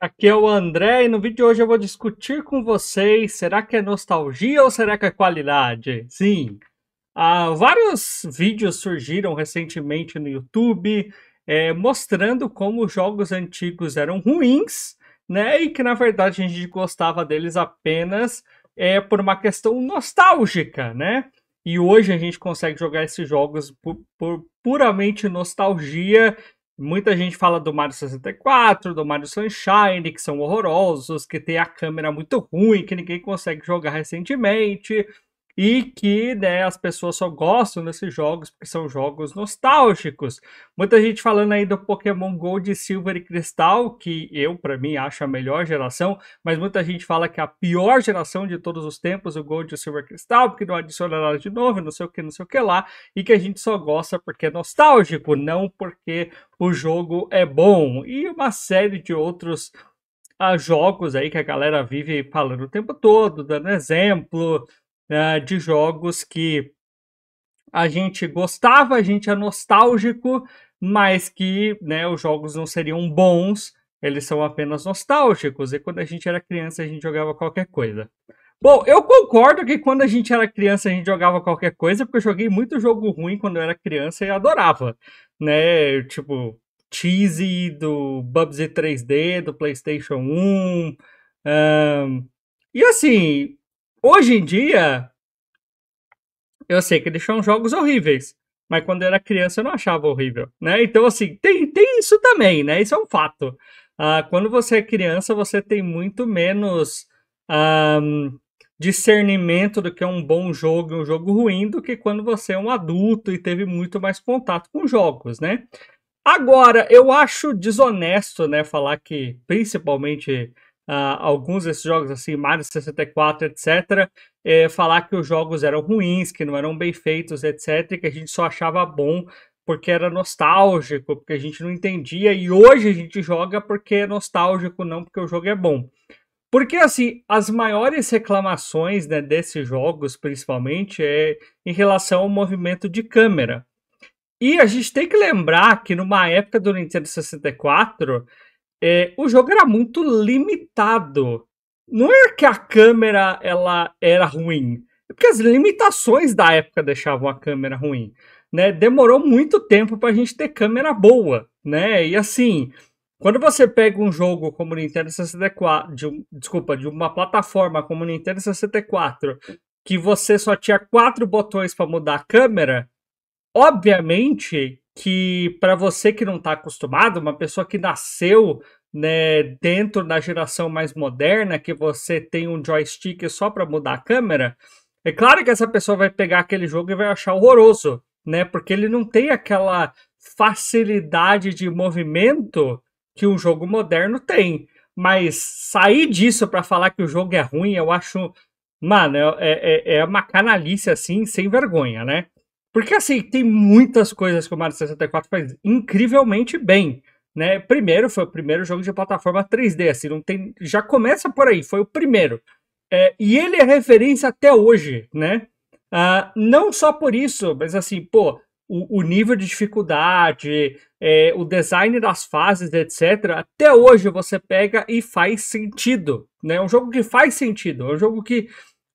Aqui é o André e no vídeo de hoje eu vou discutir com vocês será que é nostalgia ou será que é qualidade? Sim, ah, vários vídeos surgiram recentemente no YouTube é, mostrando como jogos antigos eram ruins, né? E que na verdade a gente gostava deles apenas é, por uma questão nostálgica, né? E hoje a gente consegue jogar esses jogos por, por puramente nostalgia Muita gente fala do Mario 64, do Mario Sunshine, que são horrorosos, que tem a câmera muito ruim, que ninguém consegue jogar recentemente e que né, as pessoas só gostam desses jogos porque são jogos nostálgicos. Muita gente falando aí do Pokémon Gold, Silver e Cristal, que eu, para mim, acho a melhor geração, mas muita gente fala que é a pior geração de todos os tempos, o Gold e o Silver Cristal, porque não adiciona nada de novo, não sei o que, não sei o que lá, e que a gente só gosta porque é nostálgico, não porque o jogo é bom. E uma série de outros ah, jogos aí que a galera vive falando o tempo todo, dando exemplo, eh, de jogos que a gente gostava, a gente é nostálgico, mas que né, os jogos não seriam bons, eles são apenas nostálgicos. E quando a gente era criança, a gente jogava qualquer coisa. Bom, eu concordo que quando a gente era criança a gente jogava qualquer coisa, porque eu joguei muito jogo ruim quando eu era criança e adorava, né? Tipo, Cheesy do Bubsy 3D, do PlayStation 1. Um, e assim, Hoje em dia, eu sei que eles são jogos horríveis. Mas quando eu era criança eu não achava horrível, né? Então, assim, tem, tem isso também, né? Isso é um fato. Uh, quando você é criança, você tem muito menos um, discernimento do que é um bom jogo e um jogo ruim do que quando você é um adulto e teve muito mais contato com jogos, né? Agora, eu acho desonesto, né, falar que, principalmente Uh, alguns desses jogos, assim, Mario 64, etc., é, falar que os jogos eram ruins, que não eram bem feitos, etc., que a gente só achava bom porque era nostálgico, porque a gente não entendia, e hoje a gente joga porque é nostálgico, não porque o jogo é bom. Porque, assim, as maiores reclamações né, desses jogos, principalmente, é em relação ao movimento de câmera. E a gente tem que lembrar que numa época do Nintendo 64, é, o jogo era muito limitado. Não é que a câmera ela era ruim, é porque as limitações da época deixavam a câmera ruim. Né? Demorou muito tempo para a gente ter câmera boa, né? E assim, quando você pega um jogo como Nintendo 64, de, desculpa, de uma plataforma como Nintendo 64, que você só tinha quatro botões para mudar a câmera, obviamente que para você que não está acostumado, uma pessoa que nasceu né, dentro da geração mais moderna, que você tem um joystick só para mudar a câmera, é claro que essa pessoa vai pegar aquele jogo e vai achar horroroso, né? Porque ele não tem aquela facilidade de movimento que um jogo moderno tem. Mas sair disso para falar que o jogo é ruim, eu acho, mano, é, é, é uma canalice assim, sem vergonha, né? Porque, assim, tem muitas coisas que o Mario 64 faz incrivelmente bem, né? Primeiro, foi o primeiro jogo de plataforma 3D, assim, não tem... Já começa por aí, foi o primeiro. É, e ele é referência até hoje, né? Ah, não só por isso, mas assim, pô, o, o nível de dificuldade, é, o design das fases, etc., até hoje você pega e faz sentido. Né? É um jogo que faz sentido, é um jogo que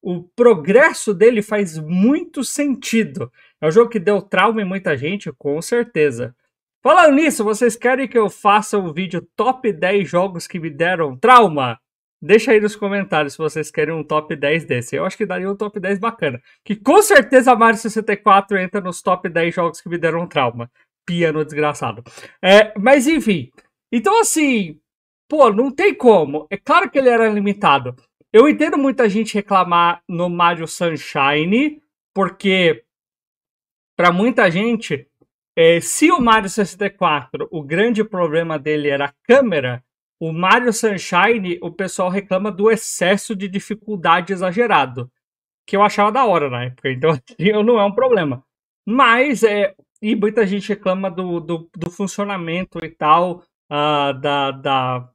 o progresso dele faz muito sentido. É um jogo que deu trauma em muita gente, com certeza. Falando nisso, vocês querem que eu faça um vídeo top 10 jogos que me deram trauma? Deixa aí nos comentários se vocês querem um top 10 desse. Eu acho que daria um top 10 bacana. Que com certeza Mario 64 entra nos top 10 jogos que me deram trauma. Piano desgraçado. É, mas enfim. Então assim, pô, não tem como. É claro que ele era limitado. Eu entendo muita gente reclamar no Mario Sunshine, porque para muita gente, é, se o Mario 64, o grande problema dele era a câmera, o Mario Sunshine, o pessoal reclama do excesso de dificuldade exagerado, que eu achava da hora na época, então assim, não é um problema. Mas, é, e muita gente reclama do, do, do funcionamento e tal, uh, da, da,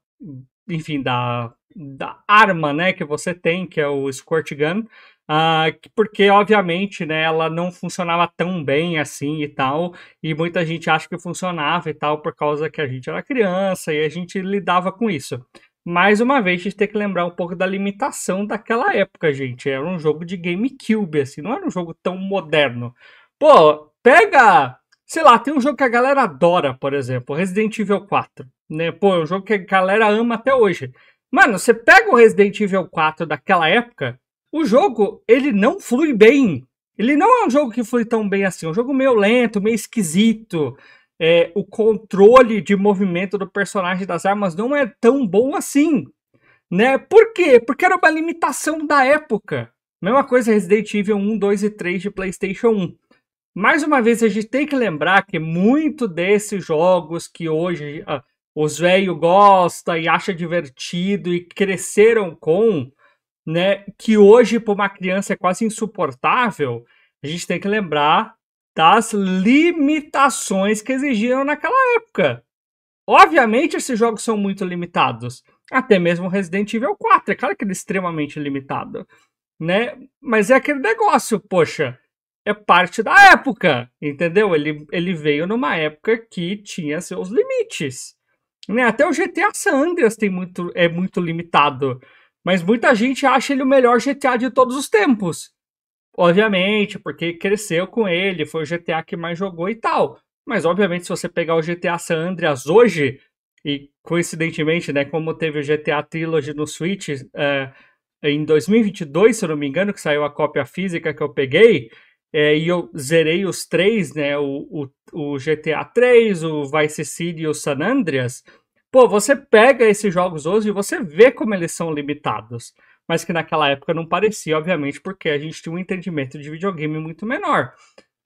enfim, da, da arma né, que você tem, que é o Squirt Gun, ah, porque obviamente, né, ela não funcionava tão bem assim e tal, e muita gente acha que funcionava e tal por causa que a gente era criança e a gente lidava com isso. Mais uma vez, a gente tem que lembrar um pouco da limitação daquela época, gente. Era um jogo de GameCube, assim, não era um jogo tão moderno. Pô, pega sei lá, tem um jogo que a galera adora, por exemplo, Resident Evil 4, né? Pô, é um jogo que a galera ama até hoje. Mano, você pega o Resident Evil 4 daquela época, o jogo ele não flui bem. Ele não é um jogo que flui tão bem assim. É um jogo meio lento, meio esquisito. É, o controle de movimento do personagem das armas não é tão bom assim. Né? Por quê? Porque era uma limitação da época. Mesma coisa Resident Evil 1, 2 e 3 de PlayStation 1. Mais uma vez, a gente tem que lembrar que muito desses jogos que hoje ah, os velhos gostam e acham divertido e cresceram com, né, que hoje para uma criança é quase insuportável, a gente tem que lembrar das limitações que exigiram naquela época. Obviamente, esses jogos são muito limitados. Até mesmo Resident Evil 4, é claro que ele é extremamente limitado, né? Mas é aquele negócio, poxa, é parte da época, entendeu? Ele, ele veio numa época que tinha seus limites. Né? Até o GTA San Andreas tem muito, é muito limitado. Mas muita gente acha ele o melhor GTA de todos os tempos. Obviamente, porque cresceu com ele, foi o GTA que mais jogou e tal. Mas obviamente, se você pegar o GTA San Andreas hoje, e coincidentemente, né, como teve o GTA Trilogy no Switch é, em 2022, se eu não me engano, que saiu a cópia física que eu peguei, é, e eu zerei os três, né, o, o, o GTA 3, o Vice City e o San Andreas, Pô, você pega esses jogos hoje e você vê como eles são limitados, mas que naquela época não parecia, obviamente, porque a gente tinha um entendimento de videogame muito menor.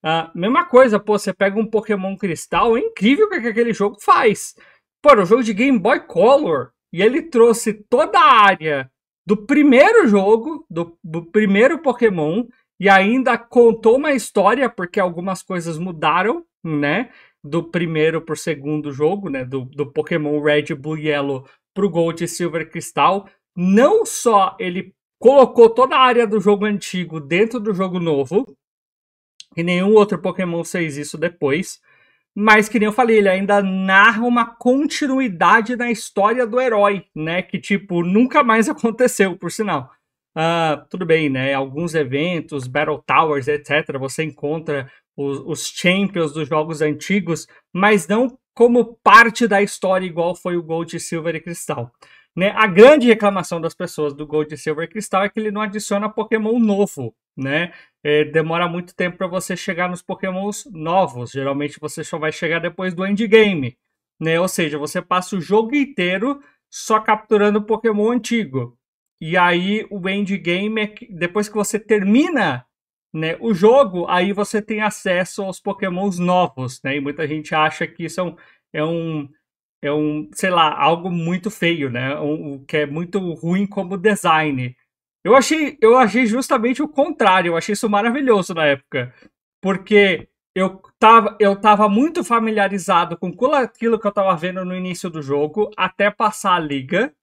Uh, mesma coisa, pô, você pega um Pokémon Cristal, é incrível o que é aquele jogo faz. Pô, o um jogo de Game Boy Color, e ele trouxe toda a área do primeiro jogo, do, do primeiro Pokémon, e ainda contou uma história, porque algumas coisas mudaram, né? do primeiro para o segundo jogo, né? Do, do Pokémon Red, Blue Yellow para o Gold, Silver, Cristal. Não só ele colocou toda a área do jogo antigo dentro do jogo novo, e nenhum outro Pokémon fez isso depois, mas que nem eu falei, ele ainda narra uma continuidade na história do herói, né? Que tipo, nunca mais aconteceu, por sinal. Uh, tudo bem, né? Alguns eventos, Battle Towers, etc., você encontra os, os champions dos jogos antigos, mas não como parte da história igual foi o Gold, Silver e Cristal. Né? A grande reclamação das pessoas do Gold, Silver e Cristal é que ele não adiciona Pokémon novo, né? É, demora muito tempo para você chegar nos Pokémons novos. Geralmente você só vai chegar depois do endgame, né? Ou seja, você passa o jogo inteiro só capturando Pokémon antigo. E aí o endgame é que, depois que você termina né? O jogo, aí você tem acesso aos pokémons novos, né? E muita gente acha que isso é um, é um, é um sei lá, algo muito feio, né? Um, um, que é muito ruim como design. Eu achei, eu achei justamente o contrário, eu achei isso maravilhoso na época. Porque eu tava, eu tava muito familiarizado com aquilo que eu tava vendo no início do jogo, até passar a liga.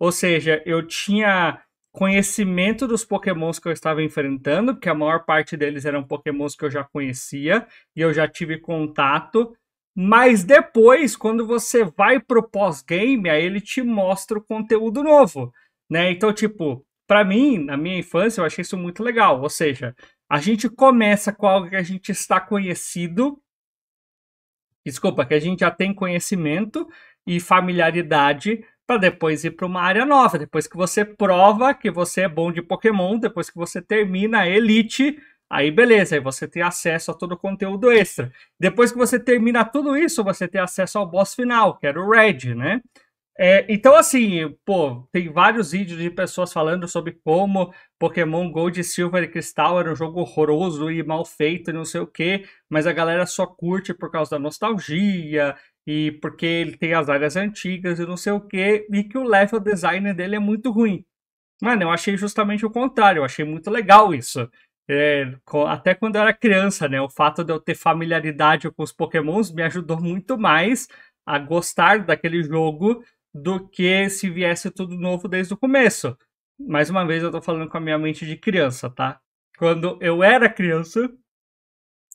Ou seja, eu tinha conhecimento dos pokémons que eu estava enfrentando, porque a maior parte deles eram pokémons que eu já conhecia e eu já tive contato. Mas depois, quando você vai pro pós-game, aí ele te mostra o conteúdo novo, né? Então, tipo, para mim, na minha infância, eu achei isso muito legal. Ou seja, a gente começa com algo que a gente está conhecido, desculpa, que a gente já tem conhecimento e familiaridade para depois ir para uma área nova. Depois que você prova que você é bom de Pokémon, depois que você termina a Elite, aí beleza, aí você tem acesso a todo o conteúdo extra. Depois que você termina tudo isso, você tem acesso ao boss final, que era o Red, né? É, então, assim, pô, tem vários vídeos de pessoas falando sobre como Pokémon Gold, Silver e Crystal era um jogo horroroso e mal feito e não sei o que, mas a galera só curte por causa da nostalgia e porque ele tem as áreas antigas e não sei o que, e que o level design dele é muito ruim. Mano, eu achei justamente o contrário, eu achei muito legal isso. É, até quando eu era criança, né? O fato de eu ter familiaridade com os pokémons me ajudou muito mais a gostar daquele jogo do que se viesse tudo novo desde o começo. Mais uma vez, eu tô falando com a minha mente de criança, tá? Quando eu era criança,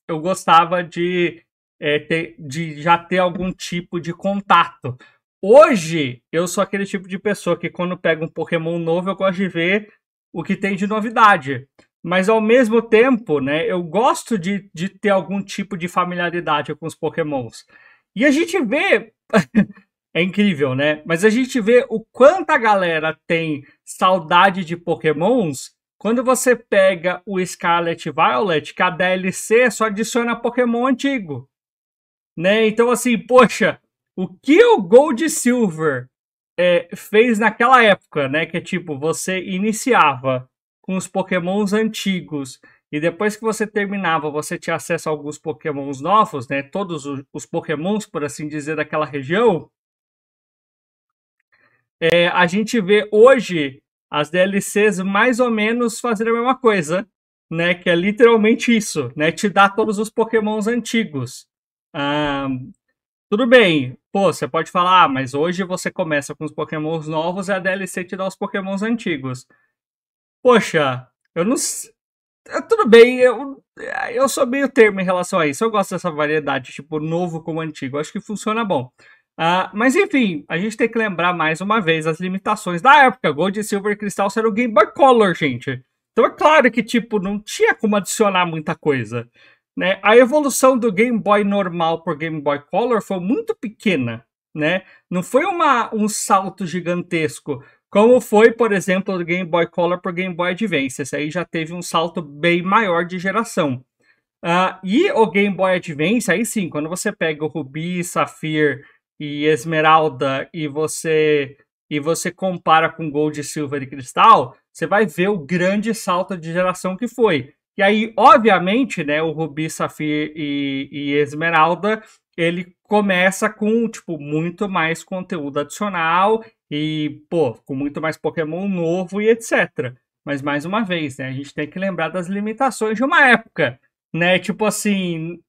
eu gostava de é, ter, de já ter algum tipo de contato. Hoje, eu sou aquele tipo de pessoa que quando pega um Pokémon novo, eu gosto de ver o que tem de novidade. Mas ao mesmo tempo, né, eu gosto de, de ter algum tipo de familiaridade com os Pokémons. E a gente vê. é incrível, né? Mas a gente vê o quanto a galera tem saudade de Pokémons quando você pega o Scarlet Violet, que a DLC só adiciona Pokémon antigo. Né? Então, assim, poxa, o que o Gold Silver é, fez naquela época, né? Que é tipo, você iniciava com os pokémons antigos e depois que você terminava, você tinha acesso a alguns pokémons novos, né? Todos os, os pokémons, por assim dizer, daquela região. É, a gente vê hoje as DLCs mais ou menos fazendo a mesma coisa, né? Que é literalmente isso, né? Te dá todos os pokémons antigos tudo bem, pô, você pode falar, ah, mas hoje você começa com os pokémons novos e a DLC te dá os pokémons antigos. Poxa, eu não. É, tudo bem, eu, eu sou meio termo em relação a isso. Eu gosto dessa variedade, tipo, novo com antigo. Acho que funciona bom. Uh, mas enfim, a gente tem que lembrar mais uma vez as limitações da época. Gold e Silver Crystal era o Game Boy Color, gente. Então é claro que, tipo, não tinha como adicionar muita coisa. Né? A evolução do Game Boy normal para Game Boy Color foi muito pequena, né? Não foi uma, um salto gigantesco, como foi, por exemplo, do Game Boy Color para Game Boy Advance. Esse aí já teve um salto bem maior de geração. Uh, e o Game Boy Advance, aí sim, quando você pega o Rubi, Safir e Esmeralda e você e você compara com Gold, Silver e Cristal, você vai ver o grande salto de geração que foi. E aí, obviamente, né, o Rubi, Safir e, e Esmeralda, ele começa com, tipo, muito mais conteúdo adicional e, pô, com muito mais Pokémon novo e etc. Mas, mais uma vez, né, a gente tem que lembrar das limitações de uma época, né? Tipo assim,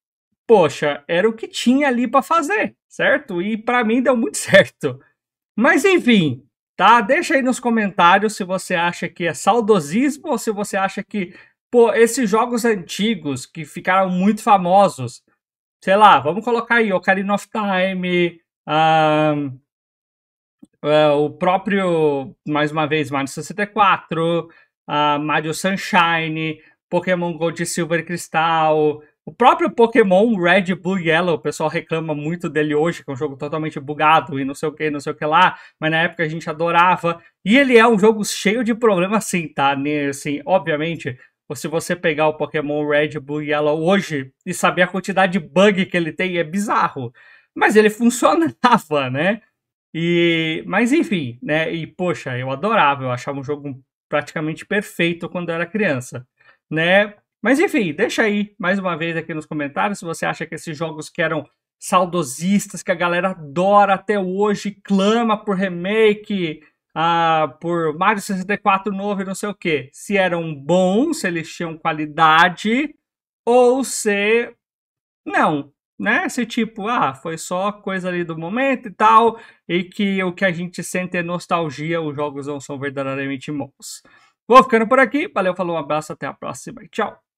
poxa, era o que tinha ali para fazer, certo? E para mim deu muito certo. Mas, enfim, tá? Deixa aí nos comentários se você acha que é saudosismo ou se você acha que Pô, esses jogos antigos que ficaram muito famosos, sei lá, vamos colocar aí Ocarina of Time, um, eh, o próprio, mais uma vez, Mario 64, uh, ah, Mario Sunshine, Pokémon Gold e Silver Crystal, o próprio Pokémon Red, Blue Yellow, o pessoal reclama muito dele hoje, que é um jogo totalmente bugado e não sei o que, não sei o que lá, mas na época a gente adorava. E ele é um jogo cheio de problemas sim, tá? Assim, obviamente, se você pegar o Pokémon Red, Blue e Yellow hoje e saber a quantidade de bug que ele tem, é bizarro. Mas ele funcionava, né? E, mas enfim, né? E poxa, eu adorava, eu achava um jogo praticamente perfeito quando eu era criança, né? Mas enfim, deixa aí mais uma vez aqui nos comentários se você acha que esses jogos que eram saudosistas, que a galera adora até hoje, clama por remake, ah, por Mario 64 novo e não sei o que. Se eram bons, se eles tinham qualidade, ou se não, né? Se tipo, ah, foi só coisa ali do momento e tal, e que o que a gente sente é nostalgia, os jogos não são verdadeiramente bons. Vou ficando por aqui, valeu, falou, um abraço, até a próxima e tchau!